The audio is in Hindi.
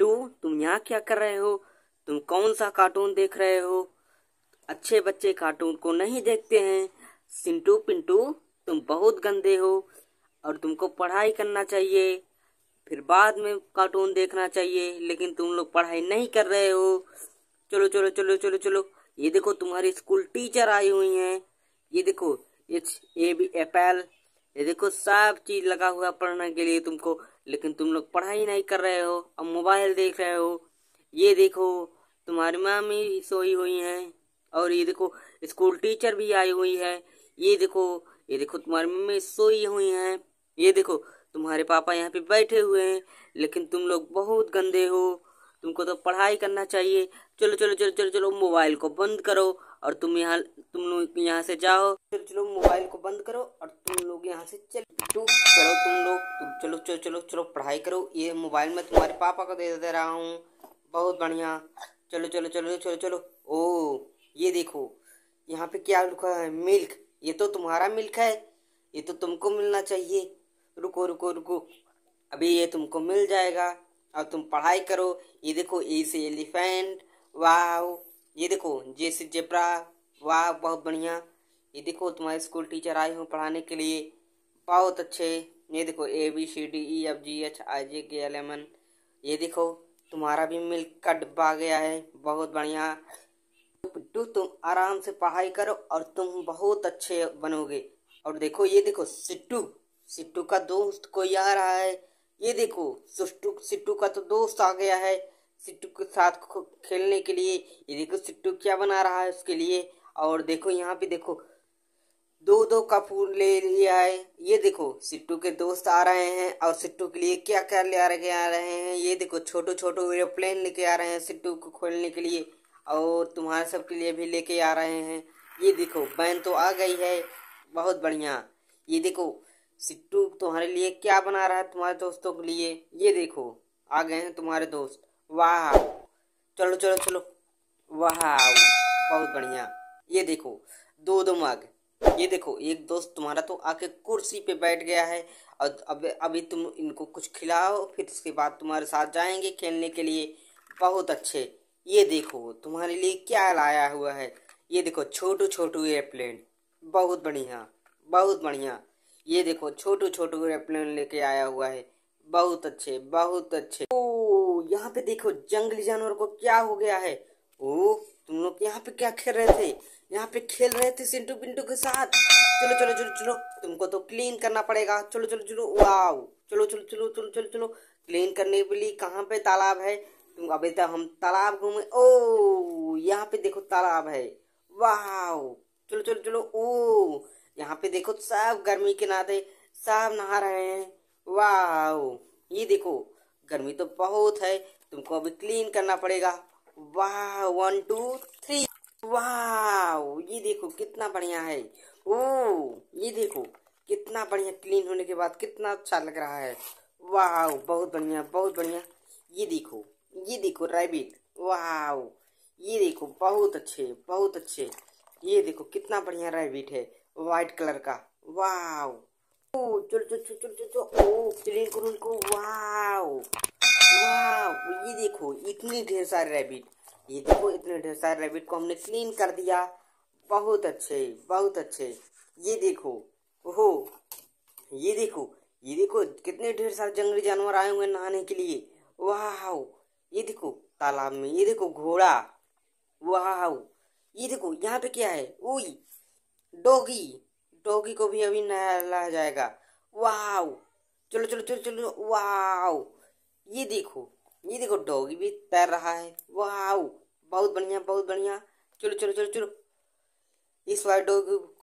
बेटू तुम यहाँ क्या कर रहे हो तुम कौन सा कार्टून देख रहे हो अच्छे बच्चे कार्टून को नहीं देखते हैं सिंटू पिंटू तुम बहुत गंदे हो और तुमको पढ़ाई करना चाहिए फिर बाद में कार्टून देखना चाहिए लेकिन तुम लोग पढ़ाई नहीं कर रहे हो चलो चलो चलो चलो चलो ये देखो तुम्हारी स्कूल टीचर आई हुई हैं ये देखो इट्स ए बी एप्पल ये देखो सब चीज़ लगा हुआ पढ़ने के लिए तुमको लेकिन तुम लोग पढ़ाई नहीं कर रहे हो अब मोबाइल देख रहे हो ये देखो तुम्हारी मामी सोई हुई हैं और ये देखो स्कूल टीचर भी आई हुई है ये देखो ये देखो तुम्हारी मम्मी सोई हुई हैं ये देखो तुम्हारे पापा यहाँ पे बैठे हुए हैं लेकिन तुम लोग बहुत गंदे हो तुमको तो पढ़ाई करना चाहिए चलो चलो चलो चलो चलो मोबाइल को बंद करो और तुम यहाँ तुम लोग यहाँ से जाओ फिर चलो मोबाइल को बंद करो और तुम लोग यहाँ से चल चलो तुम लोग चलो चलो चलो चलो पढ़ाई करो ये मोबाइल मैं तुम्हारे पापा को दे दे रहा हूँ बहुत बढ़िया चलो चलो चलो चलो चलो ओ ये देखो यहाँ पे क्या लिखा है मिल्क ये तो तुम्हारा मिल्क है ये तो तुमको मिलना चाहिए रुको रुको रुको अभी ये तुमको मिल जाएगा अब तुम पढ़ाई करो ये देखो ए से एलिफेंट वाह ये देखो जैसे जेब्रा वाह बहुत बढ़िया ये देखो तुम्हारे स्कूल टीचर आए हो पढ़ाने के लिए बहुत अच्छे ये देखो A B C D E F G H I J K L M N ये देखो तुम्हारा भी मिल्क का डिब्बा आ गया है बहुत बढ़िया पिट्टू तुम आराम से पढ़ाई करो और तुम बहुत अच्छे बनोगे और देखो ये देखो सिट्टू सिट्टू का दोस्त कोई आ रहा है ये देखो सिट्टू सिट्टू का तो दोस्त आ गया है सिट्टू के साथ खेलने के लिए ये देखो सिट्टू क्या बना रहा है उसके लिए और देखो यहाँ पे देखो दो दो का फूल ले लिया है ये देखो सिट्टू के दोस्त आ रहे हैं और सिट्टू के लिए क्या क्या ले आ रहे आ रहे हैं ये देखो छोटो छोटो एरोप्लेन लेके आ रहे हैं सिट्टू को खोलने के लिए और तुम्हारे सब के लिए भी लेके आ रहे हैं ये देखो बैन तो आ गई है बहुत बढ़िया ये देखो सिट्टू तुम्हारे लिए क्या बना रहा है तुम्हारे दोस्तों के लिए ये देखो आ गए हैं तुम्हारे दोस्त वाह चलो चलो चलो वाह बहुत बढ़िया ये देखो दो दो मग ये देखो एक दोस्त तुम्हारा तो आके कुर्सी पे बैठ गया है और अब अभी तुम इनको कुछ खिलाओ फिर उसके बाद तुम्हारे साथ जाएंगे खेलने के लिए बहुत अच्छे ये देखो तुम्हारे लिए क्या लाया हुआ है ये देखो छोटू छोटू एयरप्लेन बहुत बढ़िया बहुत बढ़िया ये देखो छोटू छोटू एयरप्लेन लेके आया हुआ है बहुत अच्छे बहुत अच्छे ओ यहाँ पे देखो जंगली जानवर को क्या हो गया है ओ तुम लोग यहाँ पे क्या खेल रहे थे यहाँ पे खेल रहे थे सिंटू पिंटू के साथ चलो चलो चलो चलो तुमको तो क्लीन करना पड़ेगा चलो चलो चलो वाओ चलो चलो चलो चलो चलो चलो क्लीन करने के लिए कहाँ पे तालाब है तुम अभी तक हम तालाब घूमे ओ यहाँ पे देखो तालाब है वाह चलो चलो चलो ओ यहाँ पे देखो सब गर्मी के नाते सब नहा रहे हैं वाओ ये देखो गर्मी तो बहुत है तुमको अभी क्लीन करना पड़ेगा वाह वन टू थ्री वाह ये देखो कितना बढ़िया है ओ ये देखो कितना बढ़िया क्लीन होने के बाद कितना अच्छा लग रहा है वाह बहुत बढ़िया बहुत बढ़िया ये देखो ये देखो रैबिट वाह ये देखो बहुत अच्छे बहुत अच्छे ये देखो कितना बढ़िया रैबिट है वाइट कलर का वाह चलो चलो चलो चलो चलो ओ वाओ वाओ ये देखो इतनी ढेर सारे रैबिट ये देखो इतने ढेर सारे रैबिट को हमने क्लीन कर दिया बहुत अच्छे बहुत अच्छे ये देखो ओहो ये देखो ये देखो कितने ढेर सारे जंगली जानवर आए हुए नहाने के लिए वाह ये देखो तालाब में ये देखो घोड़ा वाह ये देखो यहाँ पे क्या है ओ डोगी डोगी को भी अभी नहला जाएगा वाह चलो चलो चलो चलो वाह ये देखो ये देखो डॉगी भी तैर रहा है वाह बहुत बढ़िया बहुत बढ़िया चलो चलो चलो चलो इस वाले डॉगी